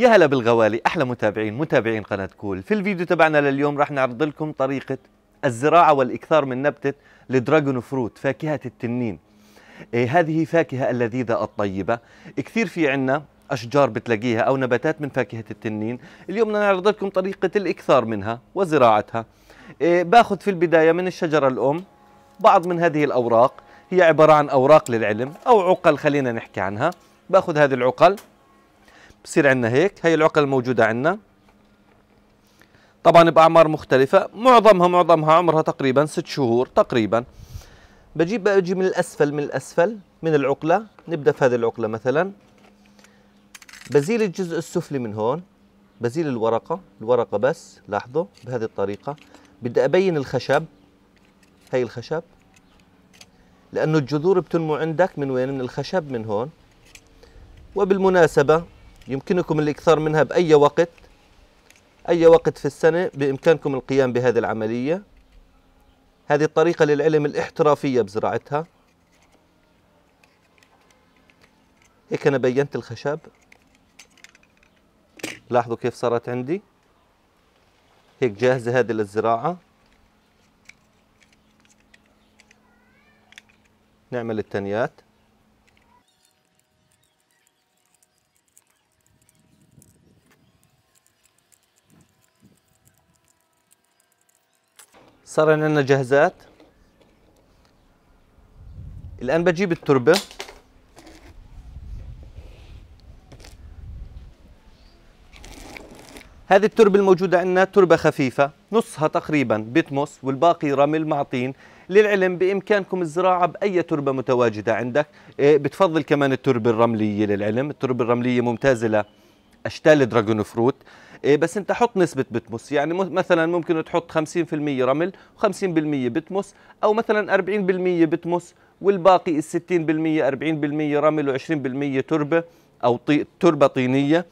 يا هلا بالغوالي احلى متابعين متابعين قناه كول في الفيديو تبعنا لليوم راح نعرض لكم طريقه الزراعه والاكثار من نبته الدراجون فروت فاكهه التنين إيه هذه فاكهه اللذيذه الطيبه كثير في عنا اشجار بتلاقيها او نباتات من فاكهه التنين اليوم بدنا نعرض لكم طريقه الاكثار منها وزراعتها إيه باخذ في البدايه من الشجره الام بعض من هذه الاوراق هي عباره عن اوراق للعلم او عقل خلينا نحكي عنها باخذ هذه العقل بصير عندنا هيك هي العقل الموجودة عندنا طبعا بأعمار مختلفة معظمها معظمها عمرها تقريبا ست شهور تقريبا بجيب بجي من الأسفل من الأسفل من العقلة نبدأ في هذه العقلة مثلا بزيل الجزء السفلي من هون بزيل الورقة الورقة بس لاحظوا بهذه الطريقة بدي أبين الخشب هي الخشب لأنه الجذور بتنمو عندك من وين؟ من الخشب من هون وبالمناسبة يمكنكم الإكثار منها بأي وقت أي وقت في السنة بإمكانكم القيام بهذه العملية هذه الطريقة للعلم الاحترافية بزراعتها هيك أنا بينت الخشب لاحظوا كيف صارت عندي هيك جاهزة هذه للزراعة نعمل التنيات صار عندنا جهزات الآن بجيب التربة هذه التربة الموجودة عندنا تربة خفيفة نصها تقريبا بتمص والباقي رمل مع طين للعلم بإمكانكم الزراعة بأي تربة متواجدة عندك إيه، بتفضل كمان التربة الرملية للعلم التربة الرملية ممتازة اشتال دراجون فروت إيه، بس انت حط نسبه بتمس يعني مثلا ممكن تحط 50% رمل و50% بتمس او مثلا 40% بتمس والباقي ال 60% 40% رمل و20% تربه او طي... تربه طينيه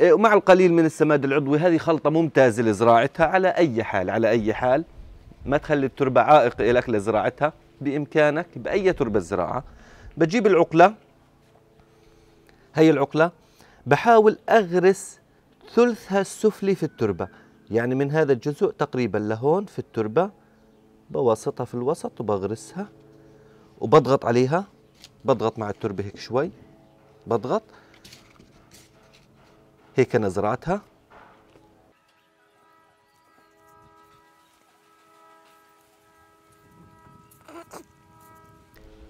إيه، ومع القليل من السماد العضوي هذه خلطه ممتازه لزراعتها على اي حال على اي حال ما تخلي التربه عائق لك لزراعتها بامكانك باي تربه زراعه بجيب العقله هي العقله بحاول أغرس ثلثها السفلي في التربة يعني من هذا الجزء تقريبا لهون في التربة بواسطها في الوسط وبغرسها وبضغط عليها بضغط مع التربة هيك شوي بضغط هيك أنا زرعتها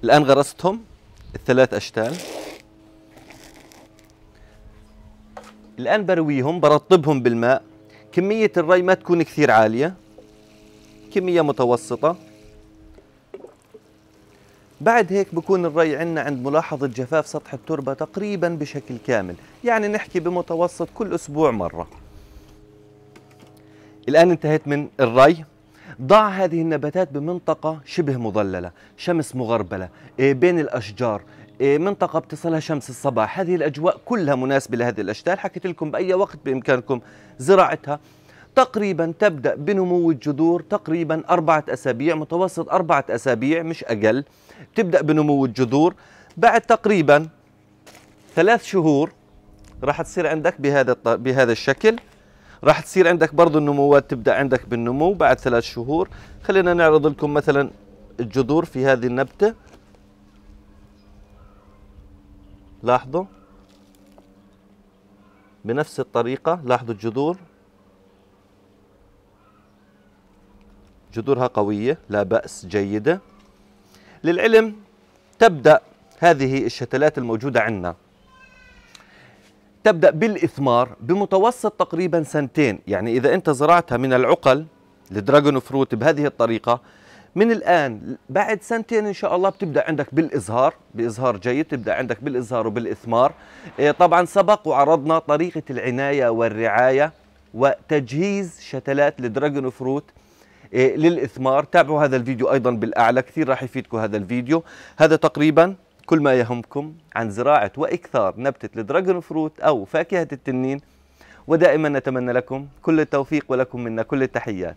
الآن غرستهم الثلاث أشتال الآن برويهم برطبهم بالماء كمية الري ما تكون كثير عالية كمية متوسطة بعد هيك بكون الري عندنا عند ملاحظة جفاف سطح التربة تقريبا بشكل كامل يعني نحكي بمتوسط كل أسبوع مرة الآن انتهيت من الري ضع هذه النباتات بمنطقة شبه مظللة شمس مغربلة إيه، بين الأشجار إيه، منطقة بتصلها شمس الصباح هذه الأجواء كلها مناسبة لهذه الأشتال حكيت لكم بأي وقت بإمكانكم زراعتها تقريبا تبدأ بنمو الجذور تقريبا أربعة أسابيع متوسط أربعة أسابيع مش أقل تبدأ بنمو الجذور بعد تقريبا ثلاث شهور راح تصير عندك بهذا بهذا الشكل راح تصير عندك برضو النموات تبدأ عندك بالنمو بعد ثلاث شهور خلينا نعرض لكم مثلا الجذور في هذه النبتة لاحظوا بنفس الطريقة لاحظوا الجذور جذورها قوية لا بأس جيدة للعلم تبدأ هذه الشتلات الموجودة عندنا تبدأ بالإثمار بمتوسط تقريبا سنتين يعني إذا أنت زرعتها من العقل لدراجون فروت بهذه الطريقة من الان بعد سنتين ان شاء الله بتبدا عندك بالازهار بازهار جيد تبدا عندك بالازهار وبالاثمار إيه، طبعا سبق وعرضنا طريقه العنايه والرعايه وتجهيز شتلات الدراجون فروت إيه، للاثمار تابعوا هذا الفيديو ايضا بالاعلى كثير راح يفيدكم هذا الفيديو هذا تقريبا كل ما يهمكم عن زراعه واكثار نبته الدراجون فروت او فاكهه التنين ودائما نتمنى لكم كل التوفيق ولكم منا كل التحيات